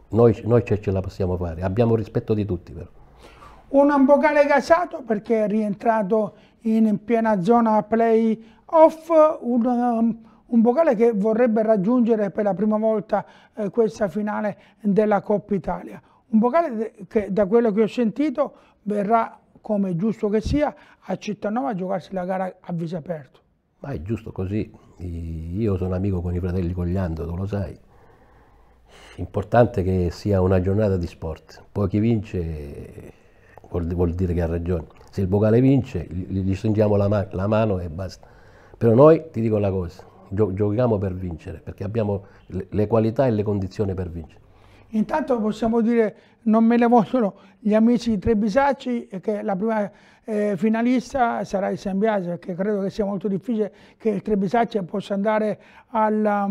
noi, noi ce, ce la possiamo fare, abbiamo rispetto di tutti però. Un ambocale casato perché è rientrato in piena zona play-off, un, um, un Bocale che vorrebbe raggiungere per la prima volta eh, questa finale della Coppa Italia. Un Bocale che da quello che ho sentito verrà come è giusto che sia, a Cittanova a giocarsi la gara a viso aperto. Ma è giusto così. Io sono amico con i fratelli Cogliando, tu lo sai. Importante che sia una giornata di sport. Poi chi vince vuol, dire che ha ragione. Se il Bocale vince, gli stringiamo la, man la mano e basta. Però noi, ti dico la cosa, gio giochiamo per vincere, perché abbiamo le qualità e le condizioni per vincere. Intanto possiamo dire non me le vogliono gli amici di Trebisacci che la prima eh, finalista sarà il Sembiase, perché credo che sia molto difficile che il Trebisacci possa andare alla,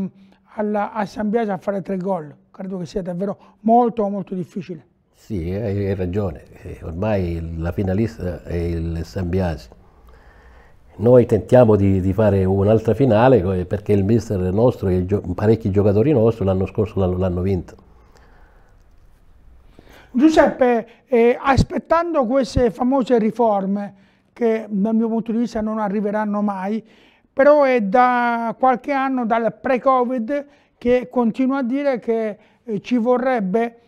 alla, a Sembiase a fare tre gol. Credo che sia davvero molto molto difficile. Sì, hai ragione. Eh, ormai la finalista è il Sambiasi. Noi tentiamo di, di fare un'altra finale eh, perché il mister nostro e gio parecchi giocatori nostri l'anno scorso l'hanno vinto. Giuseppe, eh, aspettando queste famose riforme, che dal mio punto di vista non arriveranno mai, però è da qualche anno, dal pre-Covid, che continua a dire che eh, ci vorrebbe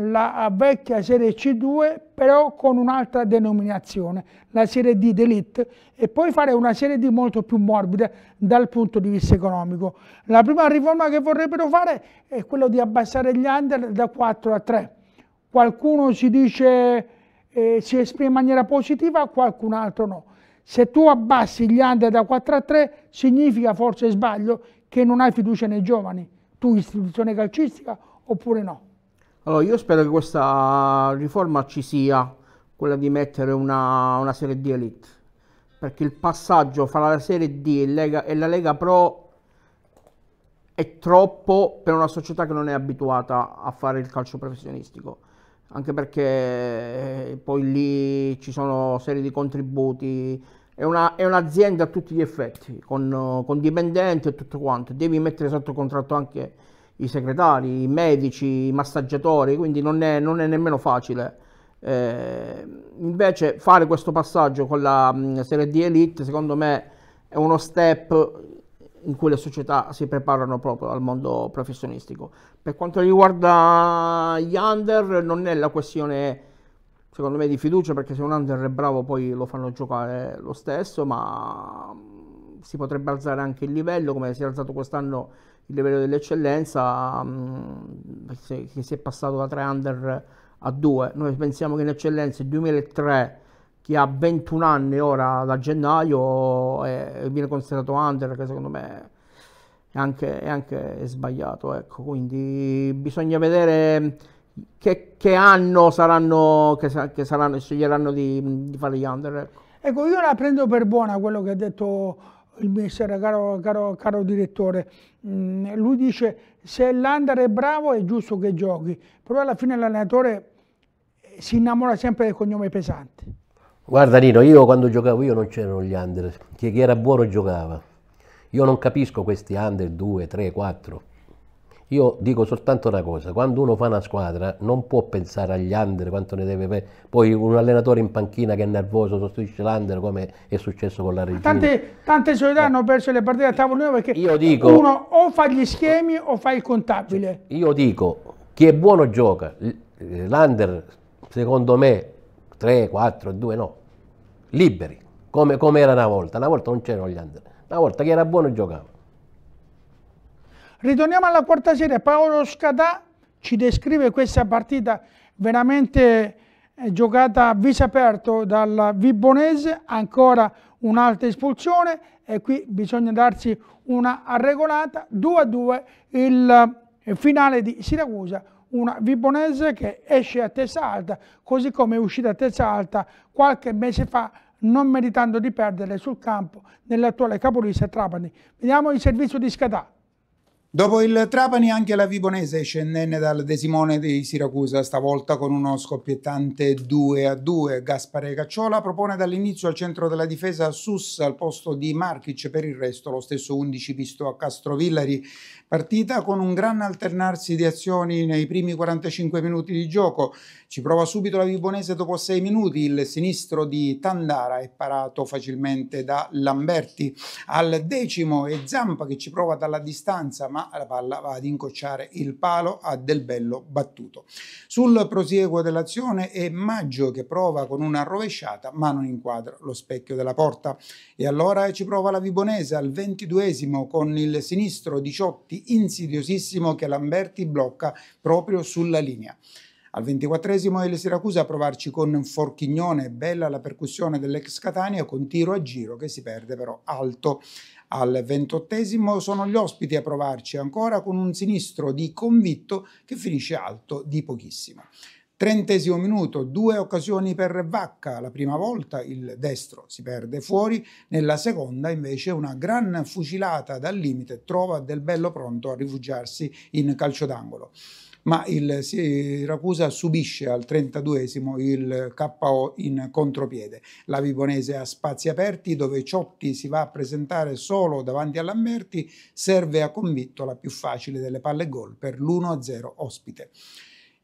la vecchia serie C2 però con un'altra denominazione, la serie D d'elite e poi fare una serie D molto più morbida dal punto di vista economico. La prima riforma che vorrebbero fare è quella di abbassare gli under da 4 a 3 qualcuno si dice, eh, si esprime in maniera positiva, qualcun altro no. Se tu abbassi gli under da 4 a 3, significa, forse sbaglio, che non hai fiducia nei giovani, tu istituzione calcistica oppure no. Allora io spero che questa riforma ci sia, quella di mettere una, una serie D elite, perché il passaggio fra la serie D e, Lega, e la Lega Pro è troppo per una società che non è abituata a fare il calcio professionistico anche perché eh, poi lì ci sono serie di contributi. È, una, è un'azienda a tutti gli effetti, con, con dipendenti e tutto quanto. Devi mettere sotto contratto anche i segretari, i medici, i massaggiatori, quindi non è, non è nemmeno facile. Eh, invece fare questo passaggio con la mm, serie D Elite, secondo me, è uno step in cui le società si preparano proprio al mondo professionistico. Per quanto riguarda gli under non è la questione secondo me di fiducia perché se un under è bravo poi lo fanno giocare lo stesso, ma mm, si potrebbe alzare anche il livello come si è alzato quest'anno il livello dell'eccellenza mm, che si è passato da 3 under a 2. Noi pensiamo che in eccellenza il 2003 che ha 21 anni ora da gennaio e viene considerato under, che secondo me è anche, è anche sbagliato. Ecco. Quindi bisogna vedere che, che anno saranno, che, che saranno, sceglieranno di, di, fare gli under. Ecco. ecco, io la prendo per buona quello che ha detto il mister, caro, caro, caro direttore. Mm, lui dice se l'under è bravo è giusto che giochi, però alla fine l'allenatore si innamora sempre del cognome pesante. Guarda Nino, io quando giocavo io non c'erano gli under, chi, era buono giocava. Io non capisco questi under 2, 3, 4. Io dico soltanto una cosa, quando uno fa una squadra non può pensare agli under, quanto ne deve... Poi un allenatore in panchina che è nervoso sostituisce l'under come è successo con la Regina. Tante, tante società eh. hanno perso le partite a tavolo perché io dico, uno o fa gli schemi o fa il contabile. Cioè, io dico, chi è buono gioca, eh, l'under secondo me 3, 4, 2 no, liberi, come, come era una volta. Una volta non c'erano gli under, una volta che era buono giocava. Ritorniamo alla quarta serie, Paolo Scadà ci descrive questa partita veramente eh, giocata a viso aperto dal Vibonese, ancora un'altra espulsione e qui bisogna darsi una regolata 2 a 2 il eh, finale di Siracusa una Vibonese che esce a testa alta, così come è uscita a testa alta qualche mese fa non meritando di perdere sul campo nell'attuale capolista Trapani. Vediamo il servizio di Scatà. Dopo il Trapani anche la Vibonese esce dal Desimone di Siracusa, stavolta con uno scoppiettante 2 a 2. Gaspare Cacciola propone dall'inizio al centro della difesa Sus al posto di Markic, per il resto lo stesso 11 visto a Castrovillari. Partita con un gran alternarsi di azioni nei primi 45 minuti di gioco. Ci prova subito la Vibonese dopo 6 minuti, il sinistro di Tandara è parato facilmente da Lamberti. Al decimo è Zampa che ci prova dalla distanza, ma ma la palla va ad incocciare il palo a Del Bello battuto. Sul prosieguo dell'azione è Maggio che prova con una rovesciata ma non inquadra lo specchio della porta e allora ci prova la Vibonese al 22esimo con il sinistro 18 insidiosissimo che Lamberti blocca proprio sulla linea. Al 24esimo il Siracusa a provarci con Forchignone, bella la percussione dell'ex Catania con tiro a giro che si perde però alto. Al ventottesimo sono gli ospiti a provarci ancora con un sinistro di convitto che finisce alto di pochissimo. Trentesimo minuto, due occasioni per Vacca, la prima volta il destro si perde fuori, nella seconda invece una gran fucilata dal limite trova Del Bello pronto a rifugiarsi in calcio d'angolo ma il Siracusa subisce al 32esimo il KO in contropiede. La Vibonese ha spazi aperti dove Ciotti si va a presentare solo davanti all'Amberti, serve a convitto la più facile delle palle gol per l'1-0 ospite.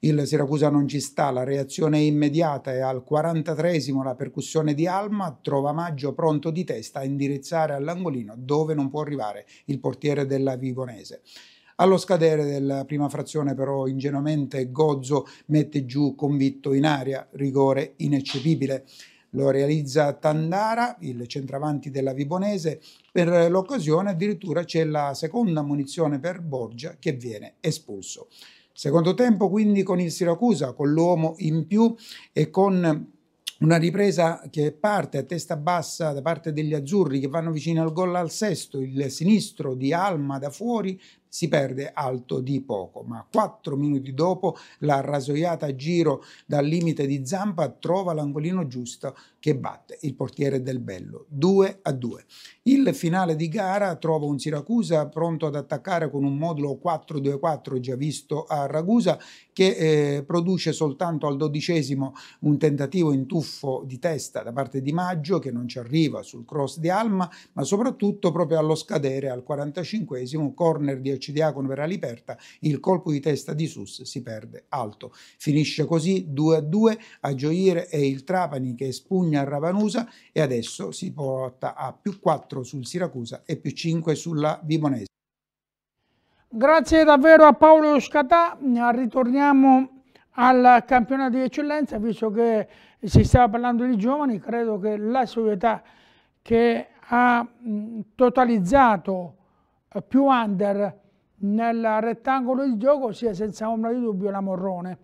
Il Siracusa non ci sta, la reazione è immediata e al 43esimo la percussione di Alma trova Maggio pronto di testa a indirizzare all'angolino dove non può arrivare il portiere della Vibonese. Allo scadere della prima frazione però ingenuamente Gozzo mette giù convitto in aria, rigore ineccepibile. Lo realizza Tandara, il centravanti della Vibonese, per l'occasione addirittura c'è la seconda munizione per Borgia che viene espulso. Secondo tempo quindi con il Siracusa, con l'uomo in più e con una ripresa che parte a testa bassa da parte degli azzurri che vanno vicino al gol al sesto, il sinistro di Alma da fuori si perde alto di poco, ma quattro minuti dopo la rasoiata a giro dal limite di Zampa trova l'angolino giusto che batte il portiere del Bello, 2 a 2. Il finale di gara trova un Siracusa pronto ad attaccare con un modulo 4-2-4 già visto a Ragusa che eh, produce soltanto al dodicesimo un tentativo in tuffo di testa da parte di Maggio che non ci arriva sul cross di Alma, ma soprattutto proprio allo scadere al 45esimo corner di Arcidiacono per Aliperta, il colpo di testa di Sus si perde alto. Finisce così 2 a 2 a gioire è il Trapani che spugna a Ravanusa e adesso si porta a più 4 sul Siracusa e più 5 sulla Vimonese. Grazie davvero a Paolo Scatà, ritorniamo al campionato di eccellenza, visto che si stava parlando di giovani, credo che la società che ha totalizzato eh, più under nel rettangolo di gioco sia senza ombra di dubbio la Morrone.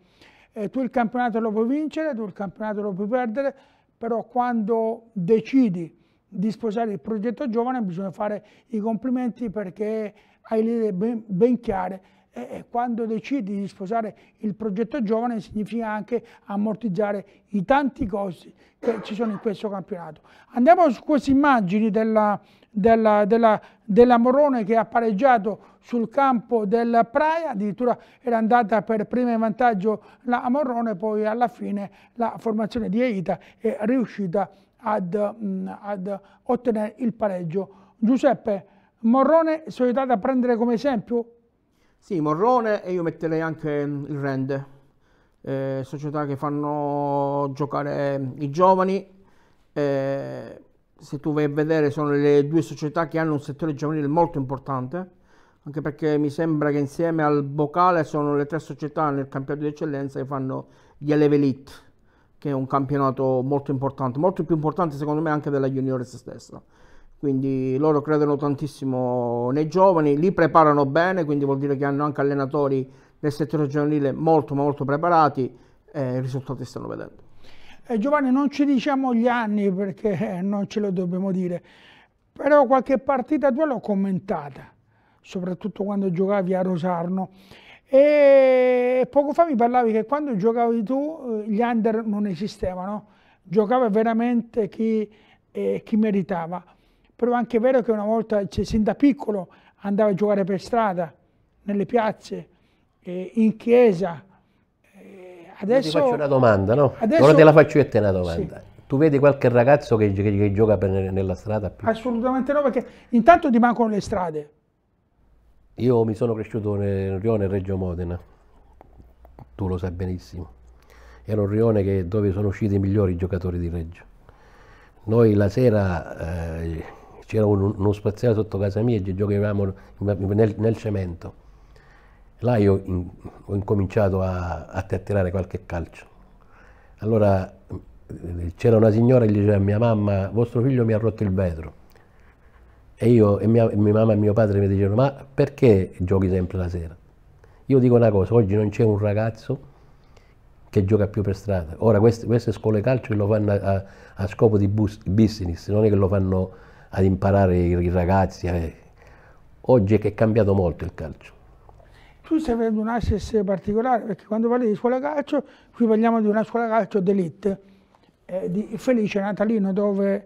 Eh, tu il campionato lo puoi vincere, tu il campionato lo puoi perdere, però quando decidi di sposare il progetto giovane bisogna fare i complimenti perché hai le idee ben, ben chiare e, e quando decidi di sposare il progetto giovane significa anche ammortizzare i tanti costi che ci sono in questo campionato. Andiamo su queste immagini della, della, della, della Morone che ha pareggiato sul campo del Praia, addirittura era andata per prima in vantaggio la Morrone, poi alla fine la formazione di Eita è riuscita ad, ad ottenere il pareggio. Giuseppe Morrone sono aiutati a prendere come esempio? Sì, Morrone e io metterei anche mm, il Rende, eh, società che fanno giocare mm, i giovani. Eh, se tu vai a vedere sono le due società che hanno un settore giovanile molto importante, anche perché mi sembra che insieme al Bocale sono le tre società nel campionato di eccellenza che fanno gli Eleve Elite, che è un campionato molto importante, molto più importante secondo me anche della Juniores stessa quindi loro credono tantissimo nei giovani, li preparano bene, quindi vuol dire che hanno anche allenatori nel settore giovanile molto molto preparati e i risultati stanno vedendo. Eh, Giovanni non ci diciamo gli anni perché eh, non ce lo dobbiamo dire, però qualche partita tua l'ho commentata, soprattutto quando giocavi a Rosarno e poco fa mi parlavi che quando giocavi tu eh, gli under non esistevano, giocava veramente chi, eh, chi meritava però è anche vero che una volta, cioè, sin da piccolo, andava a giocare per strada, nelle piazze, eh, in chiesa. Eh, adesso, Io ti faccio una domanda, no? Adesso, Ora te la faccio io te una domanda. Sì. Tu vedi qualche ragazzo che, che, che gioca per, nella strada? Più? Assolutamente no, perché intanto ti mancano le strade. Io mi sono cresciuto nel rione Reggio Modena, tu lo sai benissimo. Era un rione dove sono usciti i migliori giocatori di Reggio. Noi la sera eh, c'era uno, uno spaziale sotto casa mia e giocavamo nel, nel cemento. Là io in, ho incominciato a, a tirare qualche calcio. Allora c'era una signora che diceva a mia mamma, vostro figlio mi ha rotto il vetro. E io e mia, mia mamma e mio padre mi dicevano, ma perché giochi sempre la sera? Io dico una cosa, oggi non c'è un ragazzo che gioca più per strada. Ora queste, queste scuole calcio lo fanno a, a scopo di bus, business, non è che lo fanno ad imparare i ragazzi. Eh. Oggi è cambiato molto il calcio. Tu stai avendo un assist particolare, perché quando parli di scuola calcio, qui parliamo di una scuola calcio d'elite, eh, di Felice Natalino, dove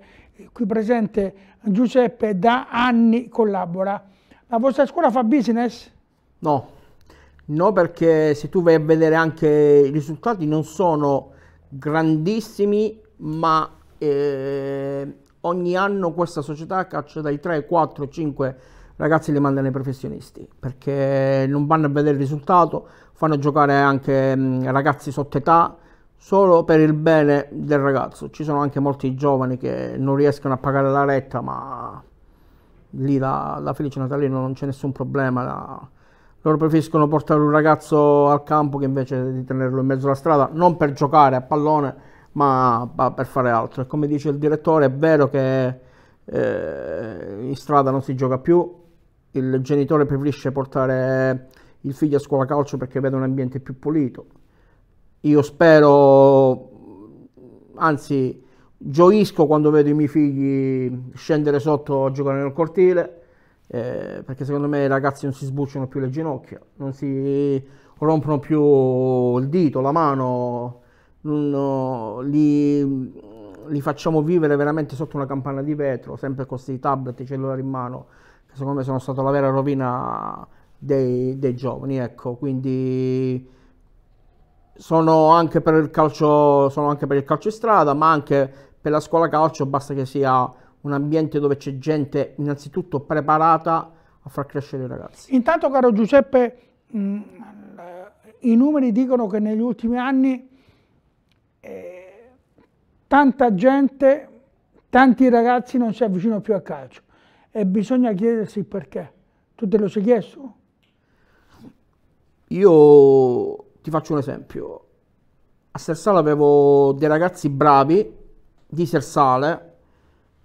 qui presente Giuseppe da anni collabora. La vostra scuola fa business? No, no perché se tu vai a vedere anche i risultati non sono grandissimi, ma... Eh ogni anno questa società caccia dai 3, 4, 5 ragazzi li manda nei professionisti perché non vanno a vedere il risultato, fanno giocare anche ragazzi sotto età solo per il bene del ragazzo. Ci sono anche molti giovani che non riescono a pagare la retta, ma lì la, la Felice natalina non c'è nessun problema. La, loro preferiscono portare un ragazzo al campo che invece di tenerlo in mezzo alla strada, non per giocare a pallone, ma, ma per fare altro. E come dice il direttore, è vero che eh, in strada non si gioca più, il genitore preferisce portare il figlio a scuola calcio perché vede un ambiente più pulito. Io spero, anzi gioisco quando vedo i miei figli scendere sotto a giocare nel cortile, eh, perché secondo me i ragazzi non si sbucciano più le ginocchia, non si rompono più il dito, la mano, li, li, facciamo vivere veramente sotto una campana di vetro, sempre con questi tablet e cellulari in mano, che secondo me sono stata la vera rovina dei, dei giovani, ecco, quindi sono anche per il calcio, sono anche per il calcio in strada, ma anche per la scuola calcio basta che sia un ambiente dove c'è gente innanzitutto preparata a far crescere i ragazzi. Intanto caro Giuseppe, mh, mm, i numeri dicono che negli ultimi anni eh, tanta gente, tanti ragazzi non si avvicinano più al calcio e bisogna chiedersi il perché. Tu te lo sei chiesto? Io ti faccio un esempio. A Sersale avevo dei ragazzi bravi di Sersale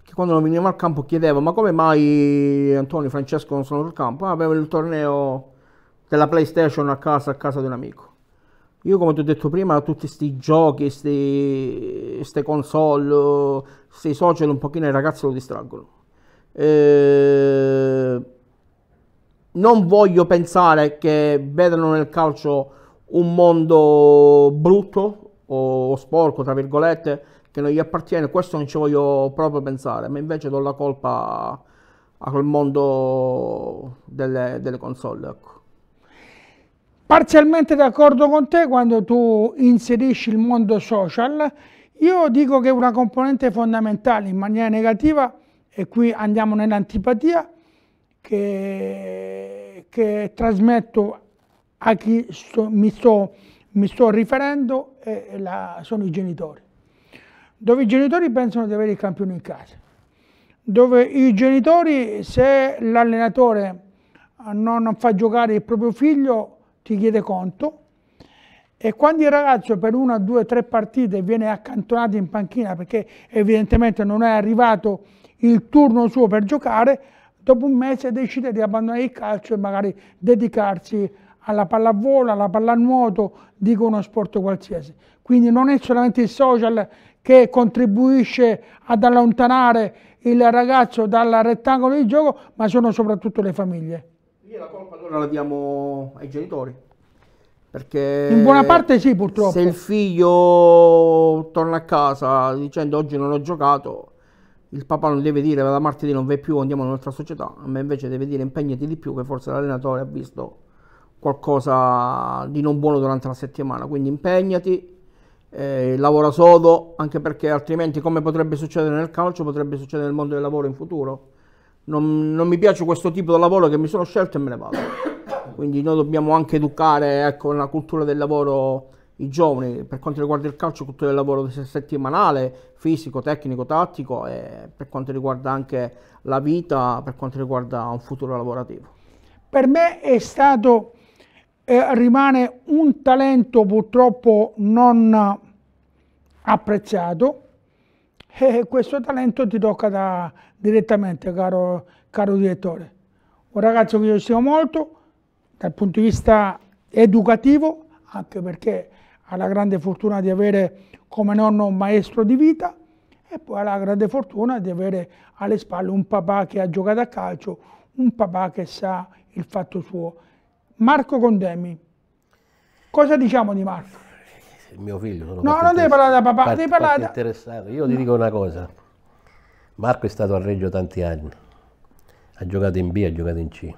che quando non venivamo al campo chiedevo ma come mai Antonio e Francesco non sono sul campo? Ah, avevo il torneo della PlayStation a casa, a casa di un amico. Io come ti ho detto prima, tutti questi giochi, queste console, questi social un pochino i ragazzi lo distraggono. Eh, non voglio pensare che vedano nel calcio un mondo brutto o, o sporco, tra virgolette, che non gli appartiene, questo non ci voglio proprio pensare, ma invece do la colpa a quel mondo delle, delle console. Ecco parzialmente d'accordo con te quando tu inserisci il mondo social, io dico che una componente fondamentale in maniera negativa, e qui andiamo nell'antipatia, che, che, trasmetto a chi sto, mi, sto, mi, sto, riferendo, la, sono i genitori. Dove i genitori pensano di avere il campione in casa, dove i genitori se l'allenatore eh, non fa giocare il proprio figlio ti chiede conto e quando il ragazzo per una, due, tre partite viene accantonato in panchina perché evidentemente non è arrivato il turno suo per giocare, dopo un mese decide di abbandonare il calcio e magari dedicarsi alla pallavola, alla pallanuoto, dico uno sport qualsiasi. Quindi non è solamente il social che contribuisce ad allontanare il ragazzo dal rettangolo di gioco, ma sono soprattutto le famiglie. Lì la colpa allora la diamo ai genitori. Perché in buona parte sì, purtroppo. Se il figlio torna a casa dicendo oggi non ho giocato, il papà non deve dire da martedì non vai più, andiamo in un'altra società, ma invece deve dire impegnati di più che forse l'allenatore ha visto qualcosa di non buono durante la settimana, quindi impegnati, eh, lavora sodo, anche perché altrimenti come potrebbe succedere nel calcio potrebbe succedere nel mondo del lavoro in futuro non, non mi piace questo tipo di lavoro che mi sono scelto e me ne vado. Quindi noi dobbiamo anche educare ecco, una cultura del lavoro i giovani per quanto riguarda il calcio, cultura del lavoro settimanale, fisico, tecnico, tattico e per quanto riguarda anche la vita, per quanto riguarda un futuro lavorativo. Per me è stato, eh, rimane un talento purtroppo non apprezzato, e questo talento ti tocca da, direttamente, caro, caro direttore. Un ragazzo che io stimo molto dal punto di vista educativo, anche perché ha la grande fortuna di avere come nonno un maestro di vita e poi ha la grande fortuna di avere alle spalle un papà che ha giocato a calcio, un papà che sa il fatto suo. Marco Condemi, cosa diciamo di Marco? mio figlio. Sono no, non devi parlare da papà, devi parlare da... interessato. Io ti dico una cosa. Marco è stato a Reggio tanti anni. Ha giocato in B, ha giocato in C.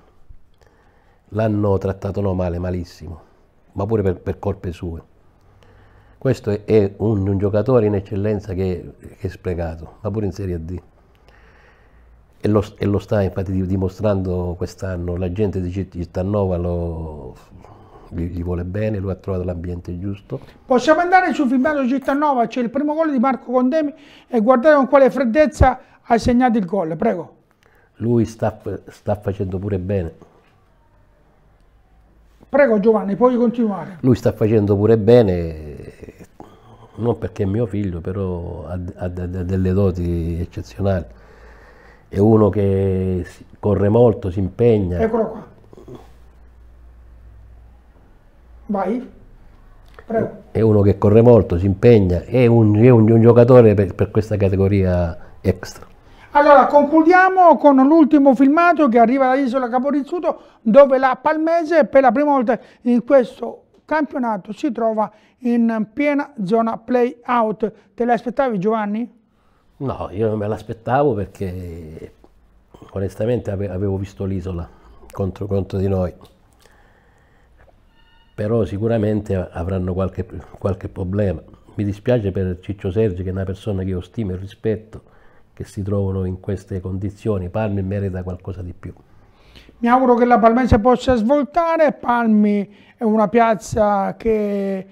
L'hanno trattato no male, malissimo, ma pure per, per colpe sue. Questo è, è un, un, giocatore in eccellenza che, che, è sprecato, ma pure in Serie D. E lo, e lo sta infatti dimostrando quest'anno, la gente di Cittanova lo, gli, gli vuole bene, lui ha trovato l'ambiente giusto. Possiamo andare su Fabiano Cittanova, c'è il primo gol di Marco Condemi e guardate con quale freddezza ha segnato il gol, prego. Lui sta, sta facendo pure bene. Prego Giovanni, puoi continuare. Lui sta facendo pure bene, non perché è mio figlio, però ha, ha, ha delle doti eccezionali. È uno che corre molto, si impegna. Eccolo qua. Vai. Prego. È uno che corre molto, si impegna, è un, è un, un giocatore per, per questa categoria extra. Allora, concludiamo con l'ultimo filmato che arriva dall'isola Caporizzuto, dove la Palmese per la prima volta in questo campionato si trova in piena zona play-out. Te l'aspettavi Giovanni? No, io non me l'aspettavo perché onestamente avevo visto l'isola contro, contro di noi però sicuramente avranno qualche, qualche problema. Mi dispiace per Ciccio Sergi, che è una persona che io stimo e rispetto, che si trovano in queste condizioni. Palmi merita qualcosa di più. Mi auguro che la Palmese possa svoltare, Palmi è una piazza che,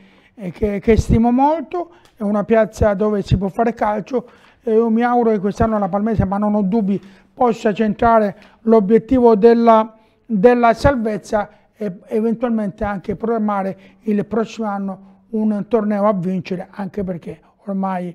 che, che stimo molto, è una piazza dove si può fare calcio e io mi auguro che quest'anno la Palmese, ma non ho dubbi, possa centrare l'obiettivo della, della salvezza e eventualmente anche programmare il prossimo anno un torneo a vincere, anche perché ormai,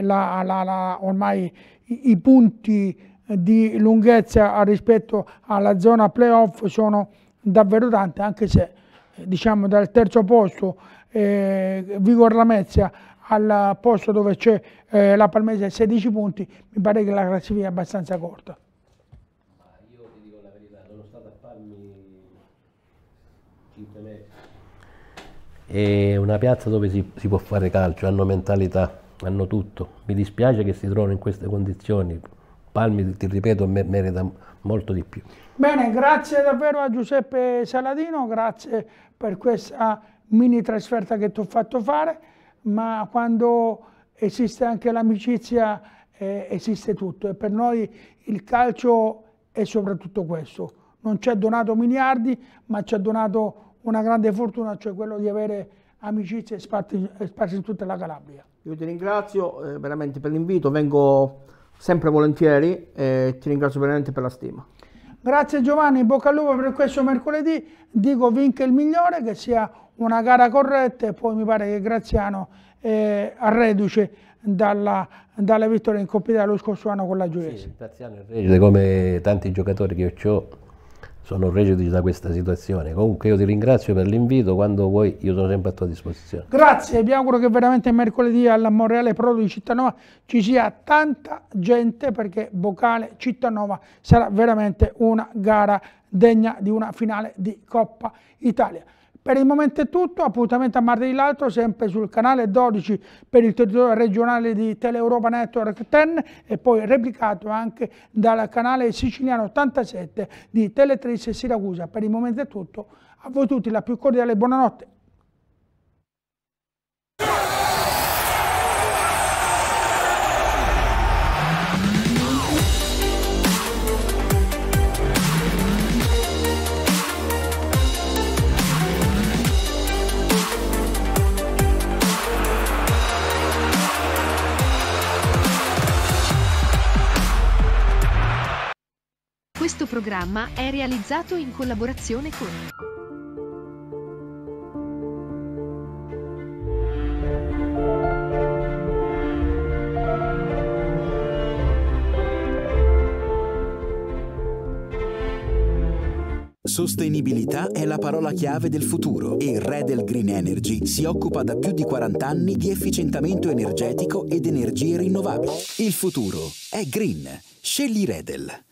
la, la, la, ormai i, i, punti di lunghezza rispetto alla zona playoff sono davvero tanti, anche se diciamo dal terzo posto eh, Vigor Lamezia al posto dove c'è eh, la Palmese 16 punti, mi pare che la classifica è abbastanza corta. è una piazza dove si, si, può fare calcio, hanno mentalità, hanno tutto. Mi dispiace che si trovino in queste condizioni. Palmi, ti ripeto, merita molto di più. Bene, grazie davvero a Giuseppe Saladino, grazie per questa mini trasferta che ti ho fatto fare, ma quando esiste anche l'amicizia eh, esiste tutto e per noi il calcio è soprattutto questo. Non ci ha donato miliardi, ma ci ha donato una grande fortuna, cioè quello di avere amicizie sparse in tutta la Calabria. Io ti ringrazio eh, veramente per l'invito, vengo sempre volentieri e ti ringrazio veramente per la stima. Grazie Giovanni, bocca al lupo per questo mercoledì, dico vinca il migliore che sia una gara corretta e poi mi pare che Graziano eh, a reduce dalla, dalla, vittoria in Coppa Italia lo scorso anno con la Giulia. Sì, Graziano è reduce come tanti giocatori che ho sono reduci da questa situazione. Comunque io ti ringrazio per l'invito, quando vuoi io sono sempre a tua disposizione. Grazie, mi auguro che veramente mercoledì alla Monreale Pro di Cittanova ci sia tanta gente perché Bocale Cittanova sarà veramente una gara degna di una finale di Coppa Italia. Per il momento è tutto, appuntamento a martedì l'altro sempre sul canale 12 per il territorio regionale di Teleeuropa Network 10 e poi replicato anche dal canale siciliano 87 di Teletrice Siracusa. Per il momento è tutto, a voi tutti la più cordiale buonanotte. Questo programma è realizzato in collaborazione con... Sostenibilità è la parola chiave del futuro e Redel Green Energy si occupa da più di 40 anni di efficientamento energetico ed energie rinnovabili. Il futuro è green. Scegli Redel.